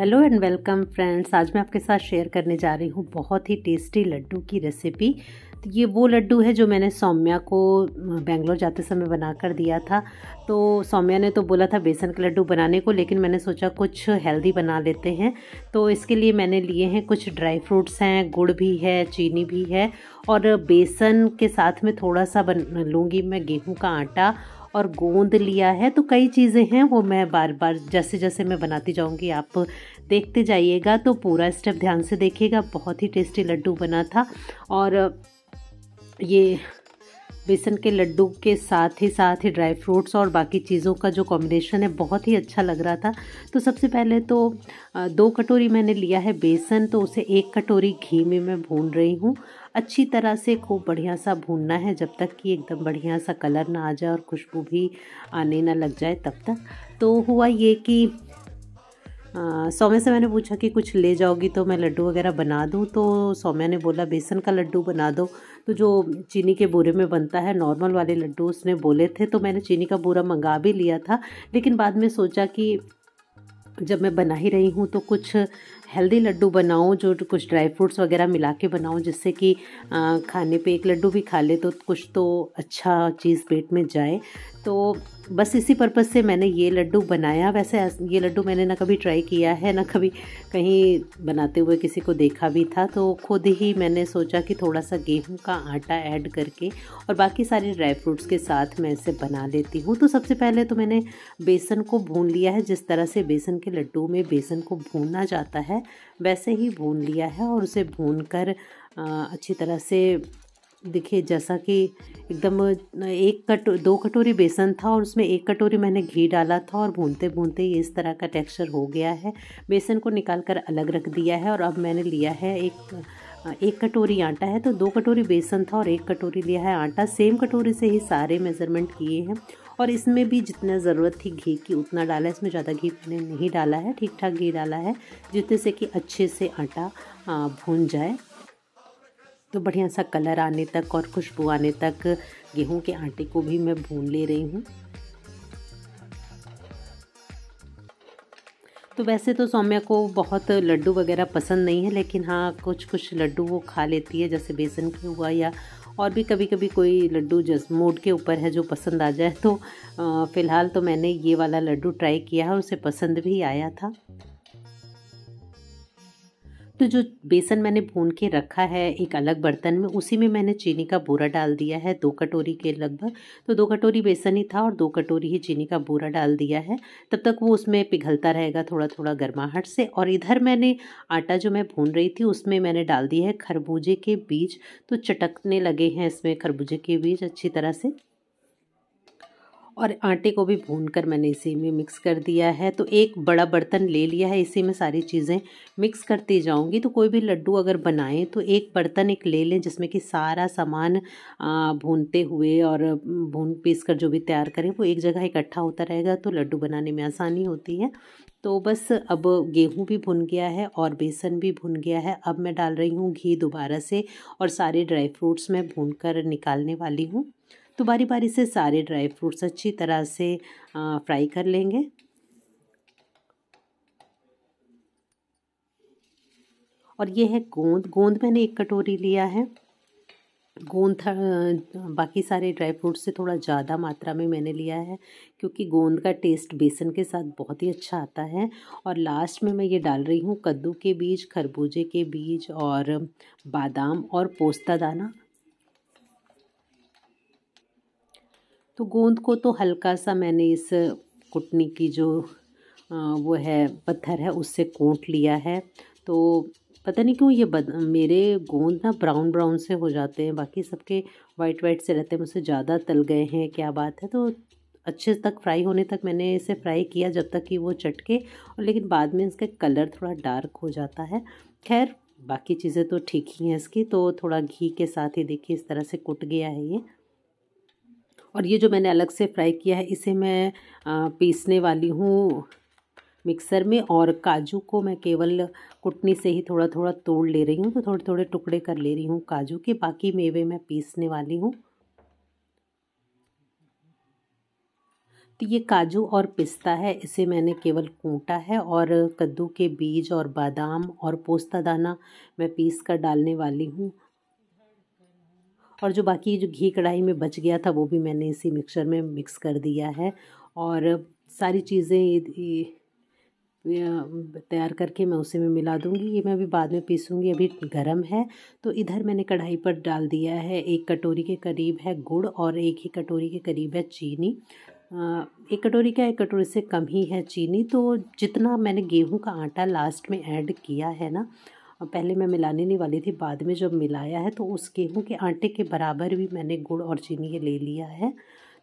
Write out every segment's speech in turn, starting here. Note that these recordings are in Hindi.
हेलो एंड वेलकम फ्रेंड्स आज मैं आपके साथ शेयर करने जा रही हूँ बहुत ही टेस्टी लड्डू की रेसिपी तो ये वो लड्डू है जो मैंने सौम्या को बेंगलोर जाते समय बना कर दिया था तो सौम्या ने तो बोला था बेसन के लड्डू बनाने को लेकिन मैंने सोचा कुछ हेल्दी बना लेते हैं तो इसके लिए मैंने लिए हैं कुछ ड्राई फ्रूट्स हैं गुड़ भी है चीनी भी है और बेसन के साथ में थोड़ा सा बन लूँगी मैं गेहूँ का आटा और गोंद लिया है तो कई चीज़ें हैं वो मैं बार बार जैसे जैसे मैं बनाती जाऊँगी आप देखते जाइएगा तो पूरा स्टेप ध्यान से देखिएगा बहुत ही टेस्टी लड्डू बना था और ये बेसन के लड्डू के साथ ही साथ ही ड्राई फ्रूट्स और बाकी चीज़ों का जो कॉम्बिनेशन है बहुत ही अच्छा लग रहा था तो सबसे पहले तो दो कटोरी मैंने लिया है बेसन तो उसे एक कटोरी घी में मैं भून रही हूँ अच्छी तरह से खूब बढ़िया सा भूनना है जब तक कि एकदम बढ़िया सा कलर ना आ जाए और खुशबू भी आने ना लग जाए तब तक तो हुआ ये कि सौम्या से मैंने पूछा कि कुछ ले जाओगी तो मैं लड्डू वगैरह बना दूँ तो सौम्या ने बोला बेसन का लड्डू बना दो तो जो चीनी के बोरे में बनता है नॉर्मल वाले लड्डू उसने बोले थे तो मैंने चीनी का बोरा मंगा भी लिया था लेकिन बाद में सोचा कि जब मैं बना ही रही हूँ तो कुछ हेल्दी लड्डू बनाऊँ जो कुछ ड्राई फ्रूट्स वगैरह मिला के बनाऊँ जिससे कि खाने पे एक लड्डू भी खा ले तो कुछ तो अच्छा चीज़ पेट में जाए तो बस इसी पर्पज़ से मैंने ये लड्डू बनाया वैसे ये लड्डू मैंने ना कभी ट्राई किया है ना कभी कहीं बनाते हुए किसी को देखा भी था तो खुद ही मैंने सोचा कि थोड़ा सा गेहूं का आटा ऐड करके और बाकी सारे ड्राई फ्रूट्स के साथ मैं इसे बना लेती हूँ तो सबसे पहले तो मैंने बेसन को भून लिया है जिस तरह से बेसन के लड्डू में बेसन को भूनना जाता है है वैसे ही भून लिया है और उसे भून कर अच्छी तरह से देखिए जैसा कि एकदम एक कट दो कटोरी बेसन था और उसमें एक कटोरी मैंने घी डाला था और भूनते भूनते ये इस तरह का टेक्सचर हो गया है बेसन को निकाल कर अलग रख दिया है और अब मैंने लिया है एक हाँ, एक कटोरी आटा है तो दो कटोरी बेसन था और एक कटोरी लिया है आटा सेम कटोरी से ही सारे मेज़रमेंट किए हैं और इसमें भी जितना ज़रूरत थी घी की उतना डाला है इसमें ज़्यादा घी मैंने नहीं डाला है ठीक ठाक घी डाला है जितने से कि अच्छे से आटा भून जाए तो बढ़िया सा कलर आने तक और खुशबू आने तक गेहूं के आटे को भी मैं भून ले रही हूँ तो वैसे तो सौम्या को बहुत लड्डू वगैरह पसंद नहीं है लेकिन हाँ कुछ कुछ लड्डू वो खा लेती है जैसे बेसन के हुआ या और भी कभी कभी कोई लड्डू जस मूड के ऊपर है जो पसंद आ जाए तो फ़िलहाल तो मैंने ये वाला लड्डू ट्राई किया है उसे पसंद भी आया था तो जो बेसन मैंने भून के रखा है एक अलग बर्तन में उसी में मैंने चीनी का बूरा डाल दिया है दो कटोरी के लगभग तो दो कटोरी बेसन ही था और दो कटोरी ही चीनी का बूरा डाल दिया है तब तक वो उसमें पिघलता रहेगा थोड़ा थोड़ा गर्माहट से और इधर मैंने आटा जो मैं भून रही थी उसमें मैंने डाल दिया है खरबूजे के बीज तो चटकने लगे हैं इसमें खरबूजे के बीज अच्छी तरह से और आटे को भी भून कर मैंने इसी में मिक्स कर दिया है तो एक बड़ा बर्तन ले लिया है इसी में सारी चीज़ें मिक्स करती जाऊंगी तो कोई भी लड्डू अगर बनाएं तो एक बर्तन एक ले लें जिसमें कि सारा सामान भूनते हुए और भून पीस कर जो भी तैयार करें वो एक जगह इकट्ठा होता रहेगा तो लड्डू बनाने में आसानी होती है तो बस अब गेहूं भी भुन गया है और बेसन भी भुन गया है अब मैं डाल रही हूँ घी दोबारा से और सारे ड्राई फ्रूट्स मैं भून कर निकालने वाली हूँ तो बारी बारी से सारे ड्राई फ्रूट्स अच्छी तरह से फ्राई कर लेंगे और ये है गोंद गोंद मैंने एक कटोरी लिया है गोंद बाकी सारे ड्राई फ्रूट्स से थोड़ा ज़्यादा मात्रा में मैंने लिया है क्योंकि गोंद का टेस्ट बेसन के साथ बहुत ही अच्छा आता है और लास्ट में मैं ये डाल रही हूँ कद्दू के बीज खरबूजे के बीज और बादाम और पोस्ता दाना तो गोंद को तो हल्का सा मैंने इस कुटनी की जो वो है पत्थर है उससे कोट लिया है तो पता नहीं क्यों ये बद मेरे गोंद ना ब्राउन ब्राउन से हो जाते हैं बाकी सबके वाइट वाइट से रहते हैं मुझसे ज़्यादा तल गए हैं क्या बात है तो अच्छे तक फ्राई होने तक मैंने इसे फ्राई किया जब तक कि वो चटके और लेकिन बाद में इसका कलर थोड़ा डार्क हो जाता है खैर बाकी चीज़ें तो ठीक ही हैं इसकी तो थोड़ा घी के साथ ही देखिए इस तरह से कुट गया है ये और ये जो मैंने अलग से फ्राई किया है इसे मैं पीसने वाली हूँ मिक्सर में और काजू को मैं केवल कुटनी से ही थोड़ा थोड़ा तोड़ ले रही हूँ तो थोड़े थोड़े टुकड़े कर ले रही हूँ काजू के बाकी मेवे मैं पीसने वाली हूँ तो ये काजू और पिस्ता है इसे मैंने केवल कूटा है और कद्दू के बीज और बादाम और पोस्ता दाना मैं पीस कर डालने वाली हूँ और जो बाकी जो घी कढ़ाई में बच गया था वो भी मैंने इसी मिक्सर में मिक्स कर दिया है और सारी चीज़ें तैयार करके मैं उसे में मिला दूंगी ये मैं अभी बाद में पीसूँगी अभी गरम है तो इधर मैंने कढ़ाई पर डाल दिया है एक कटोरी के करीब है गुड़ और एक ही कटोरी के करीब है चीनी एक कटोरी का एक कटोरी से कम ही है चीनी तो जितना मैंने गेहूं का आटा लास्ट में ऐड किया है ना पहले मैं मिलाने नहीं वाली थी बाद में जब मिलाया है तो उस गेहूँ के आटे के बराबर भी मैंने गुड़ और चीनी ले लिया है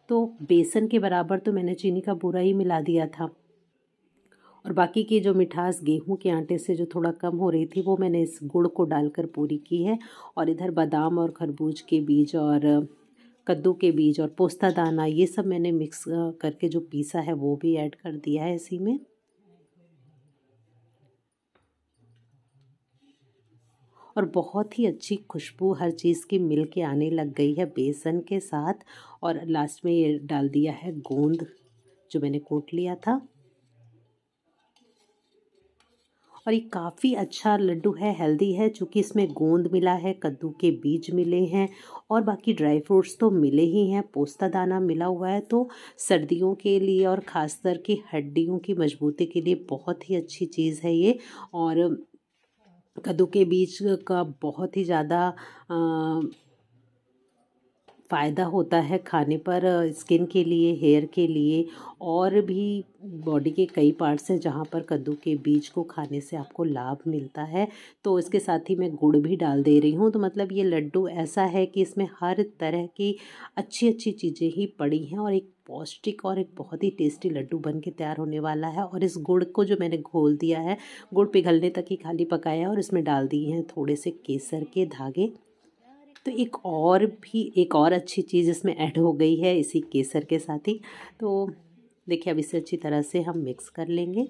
तो बेसन के बराबर तो मैंने चीनी का बुरा ही मिला दिया था और बाकी की जो मिठास गेहूं के आटे से जो थोड़ा कम हो रही थी वो मैंने इस गुड़ को डालकर पूरी की है और इधर बादाम और खरबूज के बीज और कद्दू के बीज और पोस्ता दाना ये सब मैंने मिक्स करके जो पीसा है वो भी ऐड कर दिया है इसी में और बहुत ही अच्छी खुशबू हर चीज़ की मिल के आने लग गई है बेसन के साथ और लास्ट में ये डाल दिया है गोंद जो मैंने कोट लिया था और ये काफ़ी अच्छा लड्डू है हेल्दी है चूँकि इसमें गोंद मिला है कद्दू के बीज मिले हैं और बाकी ड्राई फ्रूट्स तो मिले ही हैं पोस्ता दाना मिला हुआ है तो सर्दियों के लिए और ख़ास कर के हड्डियों की मजबूती के लिए बहुत ही अच्छी चीज़ है ये और कद्दू के बीज का बहुत ही ज़्यादा फ़ायदा होता है खाने पर स्किन के लिए हेयर के लिए और भी बॉडी के कई पार्ट्स हैं जहाँ पर कद्दू के बीज को खाने से आपको लाभ मिलता है तो इसके साथ ही मैं गुड़ भी डाल दे रही हूँ तो मतलब ये लड्डू ऐसा है कि इसमें हर तरह की अच्छी अच्छी चीज़ें ही पड़ी हैं और एक पौष्टिक और एक बहुत ही टेस्टी लड्डू बन के तैयार होने वाला है और इस गुड़ को जो मैंने घोल दिया है गुड़ पिघलने तक ही खाली पकाया है और इसमें डाल दिए हैं थोड़े से केसर के धागे तो एक और भी एक और अच्छी चीज़ इसमें ऐड हो गई है इसी केसर के साथ ही तो देखिए अब इसे अच्छी तरह से हम मिक्स कर लेंगे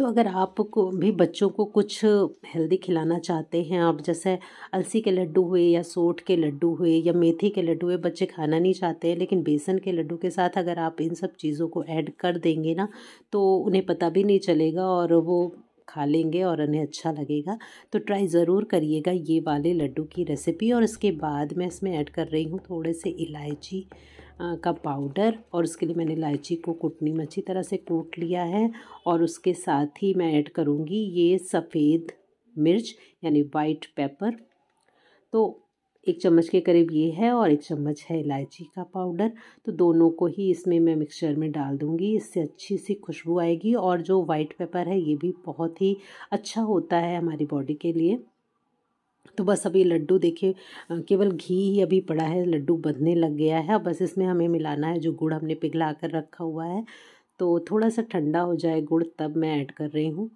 तो अगर आप को भी बच्चों को कुछ हेल्दी खिलाना चाहते हैं आप जैसे अलसी के लड्डू हुए या सोठ के लड्डू हुए या मेथी के लड्डू हुए बच्चे खाना नहीं चाहते हैं लेकिन बेसन के लड्डू के साथ अगर आप इन सब चीज़ों को ऐड कर देंगे ना तो उन्हें पता भी नहीं चलेगा और वो खा लेंगे और उन्हें अच्छा लगेगा तो ट्राई ज़रूर करिएगा ये वाले लड्डू की रेसिपी और इसके बाद मैं इसमें ऐड कर रही हूँ थोड़े से इलायची का पाउडर और उसके लिए मैंने इलायची को कुटनी में अच्छी तरह से कूट लिया है और उसके साथ ही मैं ऐड करूँगी ये सफ़ेद मिर्च यानी वाइट पेपर तो एक चम्मच के करीब ये है और एक चम्मच है इलायची का पाउडर तो दोनों को ही इसमें मैं मिक्सचर में डाल दूँगी इससे अच्छी सी खुशबू आएगी और जो वाइट पेपर है ये भी बहुत ही अच्छा होता है हमारी बॉडी के लिए तो बस अभी लड्डू देखिए केवल घी ही अभी पड़ा है लड्डू बदने लग गया है बस इसमें हमें मिलाना है जो गुड़ हमने पिघला कर रखा हुआ है तो थोड़ा सा ठंडा हो जाए गुड़ तब मैं ऐड कर रही हूँ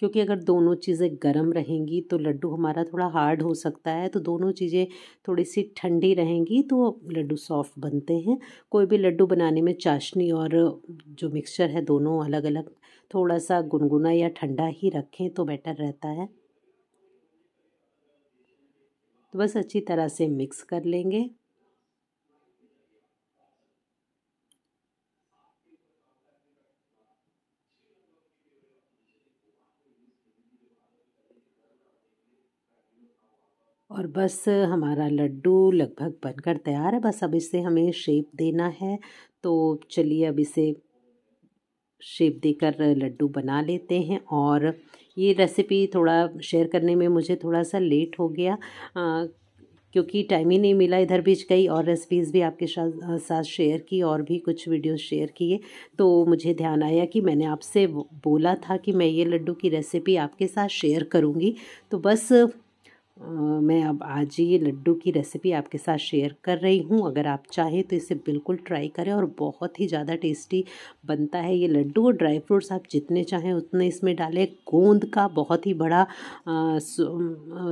क्योंकि अगर दोनों चीज़ें गर्म रहेंगी तो लड्डू हमारा थोड़ा हार्ड हो सकता है तो दोनों चीज़ें थोड़ी सी ठंडी रहेंगी तो लड्डू सॉफ्ट बनते हैं कोई भी लड्डू बनाने में चाशनी और जो मिक्सचर है दोनों अलग अलग थोड़ा सा गुनगुना या ठंडा ही रखें तो बेटर रहता है तो बस अच्छी तरह से मिक्स कर लेंगे और बस हमारा लड्डू लगभग बनकर तैयार है बस अब इसे हमें शेप देना है तो चलिए अब इसे शेप देकर लड्डू बना लेते हैं और ये रेसिपी थोड़ा शेयर करने में मुझे थोड़ा सा लेट हो गया आ, क्योंकि टाइम ही नहीं मिला इधर भी कई और रेसिपीज़ भी आपके साथ साथ शेयर की और भी कुछ वीडियोस शेयर किए तो मुझे ध्यान आया कि मैंने आपसे बोला था कि मैं ये लड्डू की रेसिपी आपके साथ शेयर करूँगी तो बस मैं अब आज ये लड्डू की रेसिपी आपके साथ शेयर कर रही हूँ अगर आप चाहें तो इसे बिल्कुल ट्राई करें और बहुत ही ज़्यादा टेस्टी बनता है ये लड्डू और ड्राई फ्रूट्स आप जितने चाहें उतने इसमें डालें गोंद का बहुत ही बड़ा आ,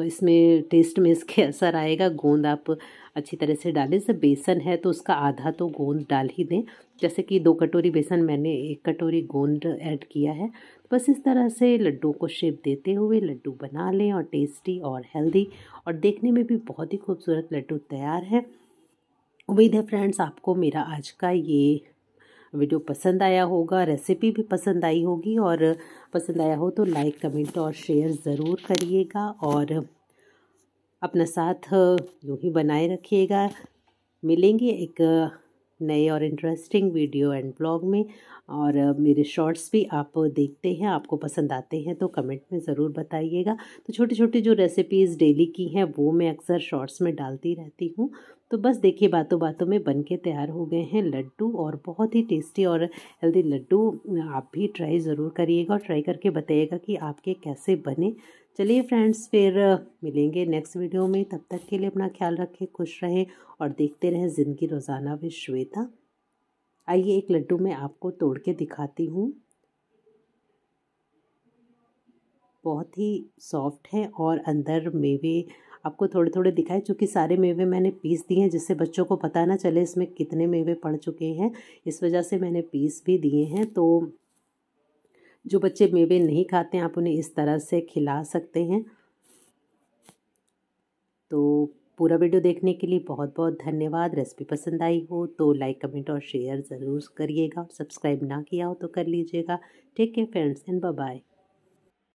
इसमें टेस्ट में इसके असर आएगा गोंद आप अच्छी तरह से डालें जब बेसन है तो उसका आधा तो गोंद डाल ही दें जैसे कि दो कटोरी बेसन मैंने एक कटोरी गोंद ऐड किया है बस इस तरह से लड्डू को शेप देते हुए लड्डू बना लें और टेस्टी और हेल्दी और देखने में भी बहुत ही खूबसूरत लड्डू तैयार है उम्मीद है फ्रेंड्स आपको मेरा आज का ये वीडियो पसंद आया होगा रेसिपी भी पसंद आई होगी और पसंद आया हो तो लाइक कमेंट और शेयर ज़रूर करिएगा और अपना साथ यूँ ही बनाए रखिएगा मिलेंगे एक नए और इंटरेस्टिंग वीडियो एंड ब्लॉग में और मेरे शॉर्ट्स भी आप देखते हैं आपको पसंद आते हैं तो कमेंट में ज़रूर बताइएगा तो छोटी छोटी जो रेसिपीज़ डेली की हैं वो मैं अक्सर शॉर्ट्स में डालती रहती हूँ तो बस देखिए बातों बातों में बन के तैयार हो गए हैं लड्डू और बहुत ही टेस्टी और हेल्दी लड्डू आप भी ट्राई ज़रूर करिएगा और ट्राई करके बताइएगा कि आपके कैसे बने चलिए फ्रेंड्स फिर मिलेंगे नेक्स्ट वीडियो में तब तक के लिए अपना ख्याल रखें खुश रहें और देखते रहें ज़िंदगी रोज़ाना भी श्वेता आइए एक लड्डू मैं आपको तोड़ के दिखाती हूँ बहुत ही सॉफ्ट है और अंदर मेवे आपको थोड़े थोड़े दिखाए चूँकि सारे मेवे मैंने पीस दिए हैं जिससे बच्चों को पता ना चले इसमें कितने मेवे पड़ चुके हैं इस वजह से मैंने पीस भी दिए हैं तो जो बच्चे मेवे नहीं खाते हैं आप उन्हें इस तरह से खिला सकते हैं तो पूरा वीडियो देखने के लिए बहुत बहुत धन्यवाद रेसिपी पसंद आई हो तो लाइक कमेंट और शेयर ज़रूर करिएगा सब्सक्राइब ना किया हो तो कर लीजिएगा take care friends and bye